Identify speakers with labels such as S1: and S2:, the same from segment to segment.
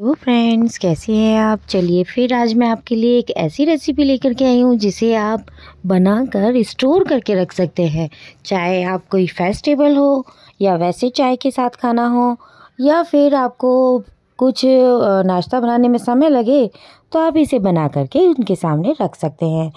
S1: hello तो friends कैसे हैं आप चलिए फिर आज मैं आपके लिए एक ऐसी रेसिपी लेकर के आई हूँ जिसे आप बनाकर स्टोर करके रख सकते हैं चाहे आप कोई फेस्टिवल हो या वैसे चाय के साथ खाना हो या फिर आपको कुछ नाश्ता बनाने में समय लगे तो आप इसे बना करके उनके सामने रख सकते हैं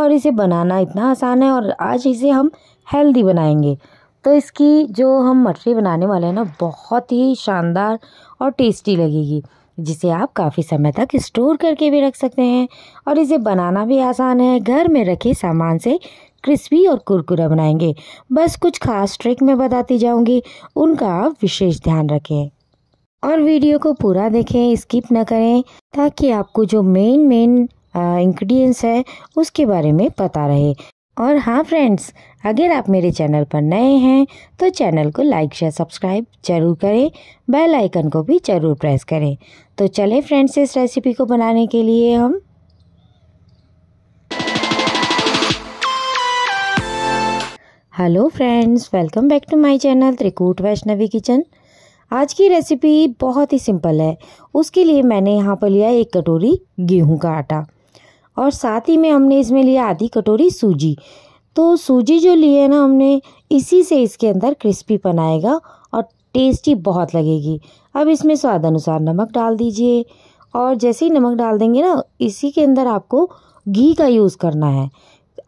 S1: और इसे बनाना इतना आसान है और आज इसे हम हेल्दी बनाएंगे तो इसकी जो हम मठरी बनाने वाले हैं ना बहुत ही शानदार और टेस्टी लगेगी जिसे आप काफ़ी समय तक स्टोर करके भी रख सकते हैं और इसे बनाना भी आसान है घर में रखे सामान से क्रिस्पी और कुरकुरा बनाएंगे बस कुछ खास ट्रिक मैं बताती जाऊंगी उनका आप विशेष ध्यान रखें और वीडियो को पूरा देखें स्किप ना करें ताकि आपको जो मेन मेन इंग्रेडिएंट्स है उसके बारे में पता रहे और हाँ फ्रेंड्स अगर आप मेरे चैनल पर नए हैं तो चैनल को लाइक शेयर सब्सक्राइब जरूर करें बेल आइकन को भी ज़रूर प्रेस करें तो चले फ्रेंड्स इस रेसिपी को बनाने के लिए हम hello friends welcome back to my channel Trikut Vaishnavi kitchen आज की रेसिपी बहुत ही सिंपल है उसके लिए मैंने यहाँ पर लिया एक कटोरी गेहूं का आटा और साथ ही में हमने इसमें लिया आधी कटोरी सूजी तो सूजी जो ली है ना हमने इसी से इसके अंदर क्रिस्पी बनाएगा और टेस्टी बहुत लगेगी अब इसमें स्वाद अनुसार नमक डाल दीजिए और जैसे ही नमक डाल देंगे ना इसी के अंदर आपको घी का यूज़ करना है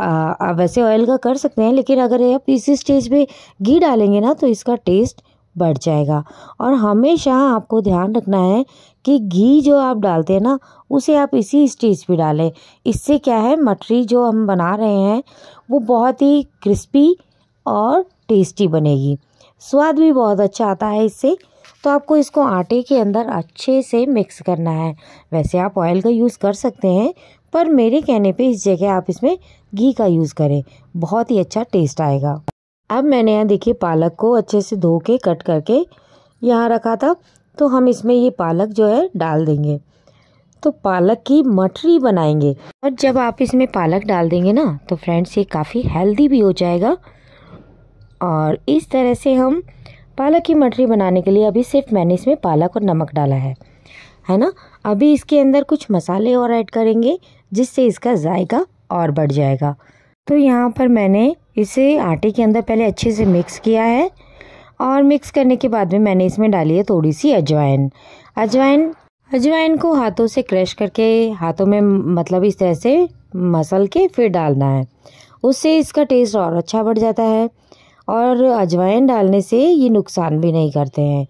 S1: आप वैसे ऑयल का कर सकते हैं लेकिन अगर आप इसी स्टेज पे घी डालेंगे ना तो इसका टेस्ट बढ़ जाएगा और हमेशा आपको ध्यान रखना है कि घी जो आप डालते हैं ना उसे आप इसी स्टेज पे डालें इससे क्या है मटरी जो हम बना रहे हैं वो बहुत ही क्रिस्पी और टेस्टी बनेगी स्वाद भी बहुत अच्छा आता है इससे तो आपको इसको आटे के अंदर अच्छे से मिक्स करना है वैसे आप ऑयल का यूज़ कर सकते हैं पर मेरे कहने पे इस जगह आप इसमें घी का यूज़ करें बहुत ही अच्छा टेस्ट आएगा अब मैंने यहाँ देखिए पालक को अच्छे से धो के कट करके यहाँ रखा था तो हम इसमें ये पालक जो है डाल देंगे तो पालक की मठरी बनाएंगे और जब आप इसमें पालक डाल देंगे ना तो फ्रेंड्स ये काफ़ी हेल्दी भी हो जाएगा और इस तरह से हम पालक की मठरी बनाने के लिए अभी सिर्फ मैंने इसमें पालक और नमक डाला है है ना अभी इसके अंदर कुछ मसाले और ऐड करेंगे जिससे इसका जायका और बढ़ जाएगा तो यहाँ पर मैंने इसे आटे के अंदर पहले अच्छे से मिक्स किया है और मिक्स करने के बाद में मैंने इसमें डाली है थोड़ी सी अजवाइन अजवाइन अजवाइन को हाथों से क्रश करके हाथों में मतलब इस तरह से मसल के फिर डालना है उससे इसका टेस्ट और अच्छा बढ़ जाता है और अजवाइन डालने से ये नुकसान भी नहीं करते हैं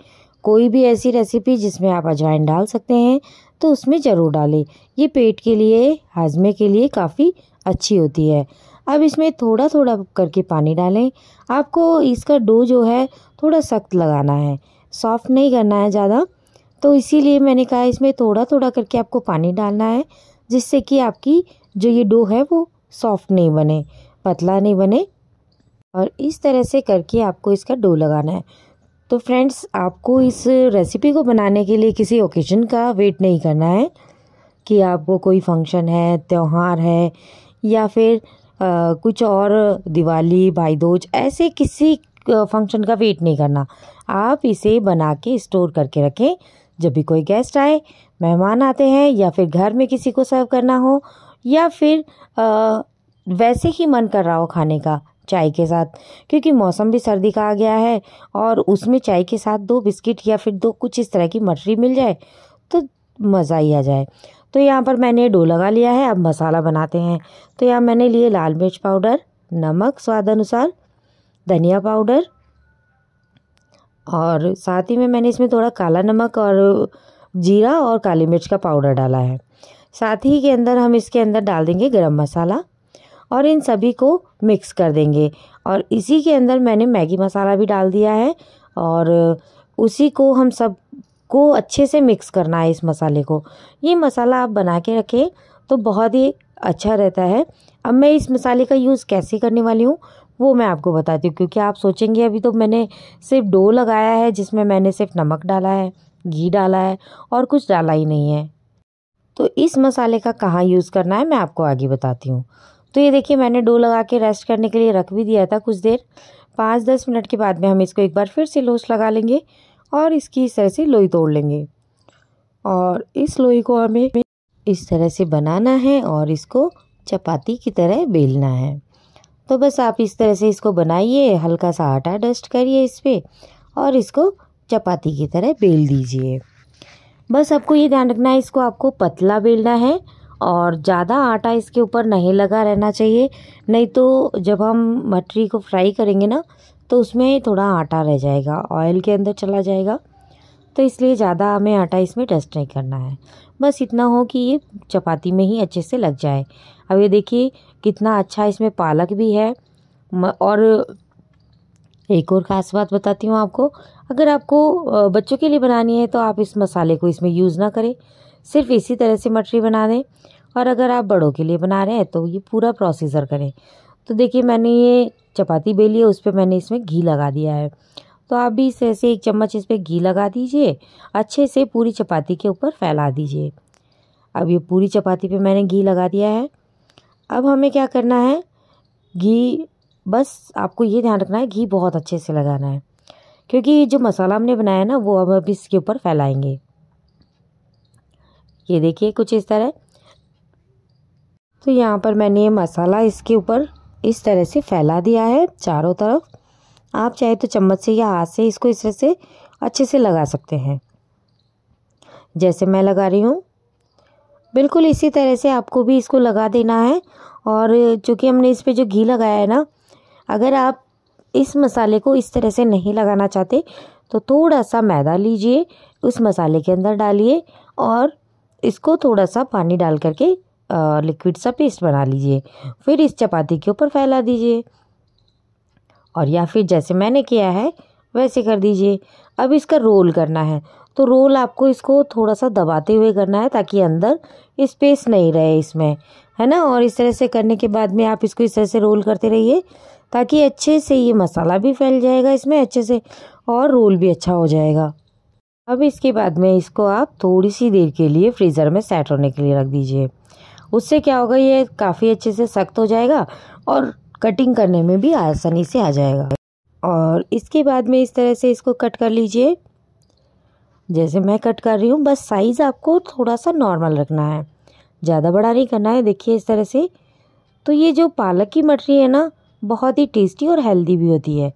S1: कोई भी ऐसी रेसिपी जिसमें आप अजवाइन डाल सकते हैं तो उसमें ज़रूर डालें ये पेट के लिए हाजमे के लिए काफ़ी अच्छी होती है अब इसमें थोड़ा थोड़ा करके पानी डालें आपको इसका डो जो है थोड़ा सख्त लगाना है सॉफ्ट नहीं करना है ज़्यादा तो इसीलिए मैंने कहा इसमें थोड़ा थोड़ा करके आपको पानी डालना है जिससे कि आपकी जो ये डो है वो सॉफ्ट नहीं बने पतला नहीं बने और इस तरह से करके आपको इसका डो लगाना है तो फ्रेंड्स आपको इस रेसिपी को बनाने के लिए किसी ओकेजन का वेट नहीं करना है कि आपको कोई फंक्शन है त्यौहार है या फिर कुछ और दिवाली भाई दोज ऐसे किसी फंक्शन का वेट नहीं करना आप इसे बना के स्टोर करके रखें जब भी कोई गेस्ट आए मेहमान आते हैं या फिर घर में किसी को सर्व करना हो या फिर आ, वैसे ही मन कर रहा हो खाने का चाय के साथ क्योंकि मौसम भी सर्दी का आ गया है और उसमें चाय के साथ दो बिस्किट या फिर दो कुछ इस तरह की मठरी मिल जाए तो मज़ा ही आ जाए तो यहाँ पर मैंने डो लगा लिया है अब मसाला बनाते हैं तो यहाँ मैंने लिए लाल मिर्च पाउडर नमक स्वाद अनुसार धनिया पाउडर और साथ ही में मैंने इसमें थोड़ा काला नमक और जीरा और काली मिर्च का पाउडर डाला है साथ ही के अंदर हम इसके अंदर डाल देंगे गरम मसाला और इन सभी को मिक्स कर देंगे और इसी के अंदर मैंने मैगी मसाला भी डाल दिया है और उसी को हम सब को अच्छे से मिक्स करना है इस मसाले को ये मसाला आप बना के रखें तो बहुत ही अच्छा रहता है अब मैं इस मसाले का यूज़ कैसे करने वाली हूँ वो मैं आपको बताती हूँ क्योंकि आप सोचेंगे अभी तो मैंने सिर्फ डो लगाया है जिसमें मैंने सिर्फ नमक डाला है घी डाला है और कुछ डाला ही नहीं है तो इस मसाले का कहाँ यूज़ करना है मैं आपको आगे बताती हूँ तो ये देखिए मैंने डो लगा के रेस्ट करने के लिए रख भी दिया था कुछ देर पाँच दस मिनट के बाद में हम इसको एक बार फिर से लोस लगा लेंगे और इसकी इस तरह से लोई तोड़ लेंगे और इस लोई को हमें इस तरह से बनाना है और इसको चपाती की तरह बेलना है तो बस आप इस तरह से इसको बनाइए हल्का सा आटा डस्ट करिए इस पर और इसको चपाती की तरह बेल दीजिए बस आपको ये ध्यान रखना है इसको आपको पतला बेलना है और ज़्यादा आटा इसके ऊपर नहीं लगा रहना चाहिए नहीं तो जब हम मटरी को फ्राई करेंगे ना तो उसमें थोड़ा आटा रह जाएगा ऑयल के अंदर चला जाएगा तो इसलिए ज़्यादा हमें आटा इसमें टेस्ट नहीं करना है बस इतना हो कि ये चपाती में ही अच्छे से लग जाए अब ये देखिए कितना अच्छा इसमें पालक भी है और एक और ख़ास बात बताती हूँ आपको अगर आपको बच्चों के लिए बनानी है तो आप इस मसाले को इसमें यूज़ ना करें सिर्फ इसी तरह से मटरी बना दें और अगर आप बड़ों के लिए बना रहे हैं तो ये पूरा प्रोसीजर करें तो देखिए मैंने ये चपाती बेली है उस पर मैंने इसमें घी लगा दिया है तो आप भी इसे ऐसे एक चम्मच इस पर घी लगा दीजिए अच्छे से पूरी चपाती के ऊपर फैला दीजिए अब ये पूरी चपाती पे मैंने घी लगा दिया है अब हमें क्या करना है घी बस आपको ये ध्यान रखना है घी बहुत अच्छे से लगाना है क्योंकि जो मसाला हमने बनाया ना वो अब अब इसके ऊपर फैलाएंगे ये देखिए कुछ इस तरह तो यहाँ पर मैंने ये मसाला इसके ऊपर इस तरह से फैला दिया है चारों तरफ आप चाहे तो चम्मच से या हाथ से इसको इस तरह से अच्छे से लगा सकते हैं जैसे मैं लगा रही हूँ बिल्कुल इसी तरह से आपको भी इसको लगा देना है और चूँकि हमने इस पर जो घी लगाया है ना अगर आप इस मसाले को इस तरह से नहीं लगाना चाहते तो थोड़ा सा मैदा लीजिए उस मसाले के अंदर डालिए और इसको थोड़ा सा पानी डाल करके लिक्विड सा पेस्ट बना लीजिए फिर इस चपाती के ऊपर फैला दीजिए और या फिर जैसे मैंने किया है वैसे कर दीजिए अब इसका रोल करना है तो रोल आपको इसको थोड़ा सा दबाते हुए करना है ताकि अंदर स्पेस नहीं रहे इसमें है ना और इस तरह से करने के बाद में आप इसको इस तरह से रोल करते रहिए ताकि अच्छे से ये मसाला भी फैल जाएगा इसमें अच्छे से और रोल भी अच्छा हो जाएगा अब इसके बाद में इसको आप थोड़ी सी देर के लिए फ्रीज़र में सेट होने के लिए रख दीजिए उससे क्या होगा ये काफ़ी अच्छे से सख्त हो जाएगा और कटिंग करने में भी आसानी से आ जाएगा और इसके बाद में इस तरह से इसको कट कर लीजिए जैसे मैं कट कर रही हूँ बस साइज़ आपको थोड़ा सा नॉर्मल रखना है ज़्यादा बड़ा नहीं करना है देखिए इस तरह से तो ये जो पालक की मटरी है ना बहुत ही टेस्टी और हेल्दी भी होती है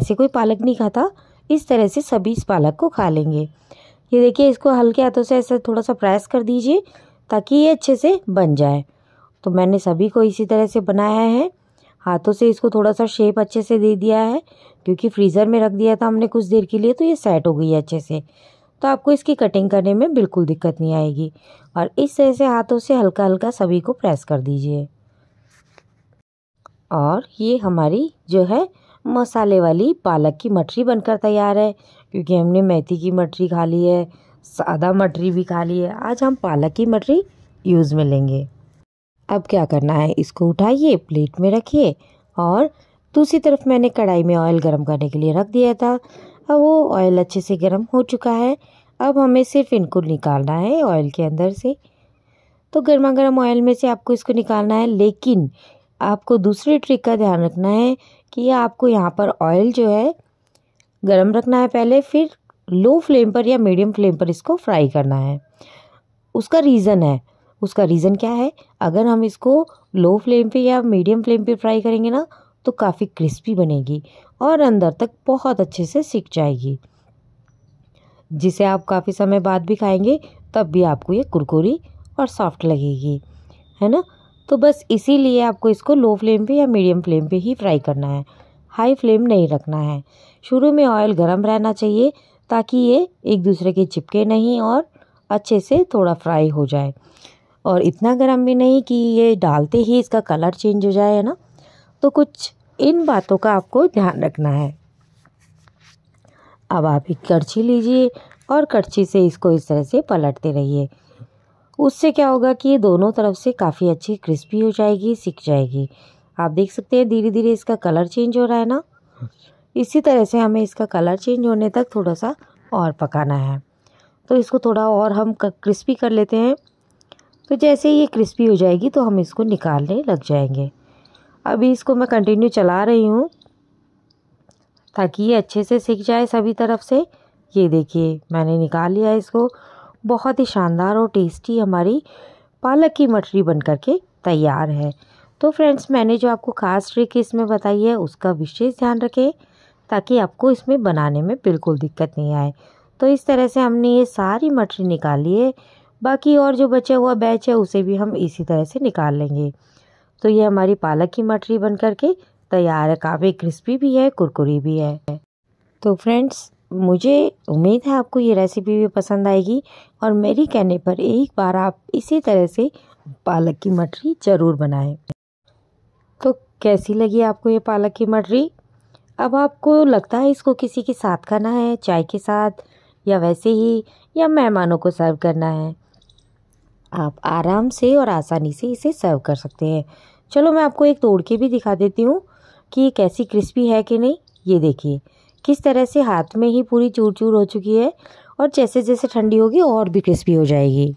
S1: ऐसे कोई पालक नहीं खाता इस तरह से सभी इस पालक को खा लेंगे ये देखिए इसको हल्के हाथों से ऐसा थोड़ा सा प्रेस कर दीजिए ताकि ये अच्छे से बन जाए तो मैंने सभी को इसी तरह से बनाया है हाथों से इसको थोड़ा सा शेप अच्छे से दे दिया है क्योंकि फ्रीज़र में रख दिया था हमने कुछ देर के लिए तो ये सेट हो गई है अच्छे से तो आपको इसकी कटिंग करने में बिल्कुल दिक्कत नहीं आएगी और इस तरह से हाथों से हल्का हल्का सभी को प्रेस कर दीजिए और ये हमारी जो है मसाले वाली पालक की मठरी बनकर तैयार है क्योंकि हमने मेथी की मठरी खा ली है सादा मटरी भी खा ली है आज हम पालक की मटरी यूज़ में लेंगे अब क्या करना है इसको उठाइए प्लेट में रखिए और दूसरी तरफ मैंने कढ़ाई में ऑयल गर्म करने के लिए रख दिया था अब वो ऑयल अच्छे से गर्म हो चुका है अब हमें सिर्फ इनको निकालना है ऑयल के अंदर से तो गर्मा गर्म ऑयल में से आपको इसको निकालना है लेकिन आपको दूसरी ट्रिक का ध्यान रखना है कि आपको यहाँ पर ऑयल जो है गर्म रखना है पहले फिर लो फ्लेम पर या मीडियम फ्लेम पर इसको फ्राई करना है उसका रीज़न है उसका रीज़न क्या है अगर हम इसको लो फ्लेम पे या मीडियम फ्लेम पे फ्राई करेंगे ना तो काफ़ी क्रिस्पी बनेगी और अंदर तक बहुत अच्छे से सीख जाएगी जिसे आप काफ़ी समय बाद भी खाएंगे तब भी आपको ये कुरकुरी और सॉफ्ट लगेगी है ना तो बस इसीलिए आपको इसको लो फ्लेम पे या मीडियम फ्लेम पे ही फ्राई करना है हाई फ्लेम नहीं रखना है शुरू में ऑयल गर्म रहना चाहिए ताकि ये एक दूसरे के चिपके नहीं और अच्छे से थोड़ा फ्राई हो जाए और इतना गर्म भी नहीं कि ये डालते ही इसका कलर चेंज हो जाए है ना तो कुछ इन बातों का आपको ध्यान रखना है अब आप एक करछी लीजिए और करछी से इसको इस तरह से पलटते रहिए उससे क्या होगा कि ये दोनों तरफ से काफ़ी अच्छी क्रिस्पी हो जाएगी सिक जाएगी आप देख सकते हैं धीरे धीरे इसका कलर चेंज हो रहा है ना इसी तरह से हमें इसका कलर चेंज होने तक थोड़ा सा और पकाना है तो इसको थोड़ा और हम क्रिस्पी कर लेते हैं तो जैसे ही ये क्रिस्पी हो जाएगी तो हम इसको निकालने लग जाएंगे अभी इसको मैं कंटिन्यू चला रही हूँ ताकि ये अच्छे से सीख जाए सभी तरफ से ये देखिए मैंने निकाल लिया इसको बहुत ही शानदार और टेस्टी हमारी पालक की मटरी बन करके तैयार है तो फ्रेंड्स मैंने जो आपको खास ट्रिक इसमें बताई है उसका विशेष ध्यान रखें ताकि आपको इसमें बनाने में बिल्कुल दिक्कत नहीं आए तो इस तरह से हमने ये सारी मटरी निकाली है बाकी और जो बचा हुआ बैच है उसे भी हम इसी तरह से निकाल लेंगे तो ये हमारी पालक की मटरी बन करके तैयार है काफ़ी क्रिस्पी भी है कुरकुरी भी है तो फ्रेंड्स मुझे उम्मीद है आपको ये रेसिपी भी पसंद आएगी और मेरी कहने पर एक बार आप इसी तरह से पालक की मटरी ज़रूर बनाएं तो कैसी लगी आपको ये पालक की मटरी अब आपको लगता है इसको किसी के साथ खाना है चाय के साथ या वैसे ही या मेहमानों को सर्व करना है आप आराम से और आसानी से इसे सर्व कर सकते हैं चलो मैं आपको एक तोड़ के भी दिखा देती हूँ कि ये कैसी क्रिस्पी है कि नहीं ये देखिए किस तरह से हाथ में ही पूरी चूर चूर हो चुकी है और जैसे जैसे ठंडी होगी और भी क्रिस्पी हो जाएगी